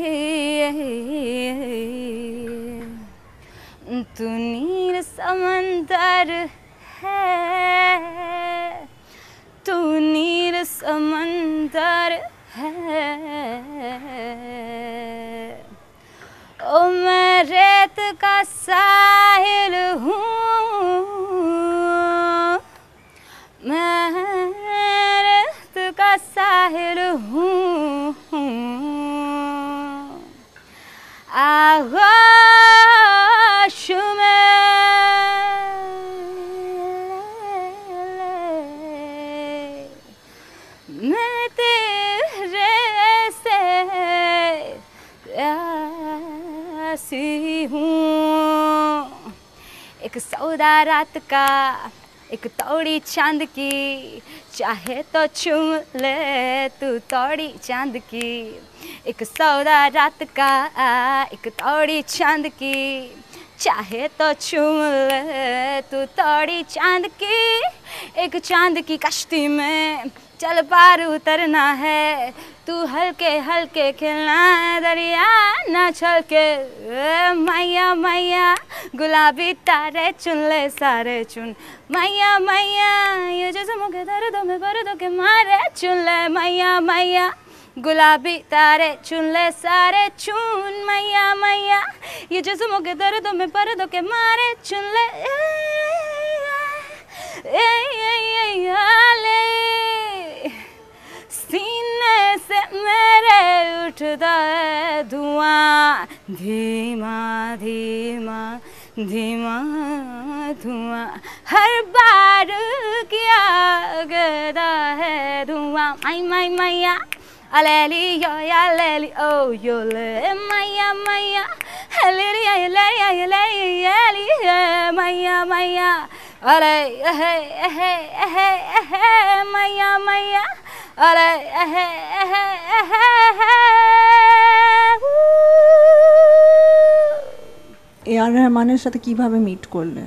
है तू नीर समंदर है तू नीर समंदर है ओ मैं रेत का साहिल हूँ तेरे से प्यासी हूँ एक सौदा रात का एक तौड़ी चांद की चाहे तो छू ले तू तौड़ी चांद की एक सौदा रात का एक तौड़ी चांद की चाहे तो छू ले तू तौड़ी चांद की एक चांद की कश्ती में चल पार उतरना है तू हल्के हल्के खेलना है दरिया न छल के मैया मैया गुलाबी तारे चुन ले सारे चुन मैया मैया ये जो समूह के दर्दों में दो के मारे चुन ले मैया मैया गुलाबी तारे चुन ले सारे चुन मैया मैया ये जो समूह के दर्दों में दो के मारे चुन ले उड़ता धुआं धीमा धीमा धीमा धुआं हर बार क्या गदा है धुआं माई माई मैया Aleli yo ya leli oh yo le maya maya Aleli ya leli ya leli ya leli maya maya Ale ehe ehe ehe ehe maya maya Ale ehe ehe ehe আর রহমানের সাথে কিভাবে মিট করলে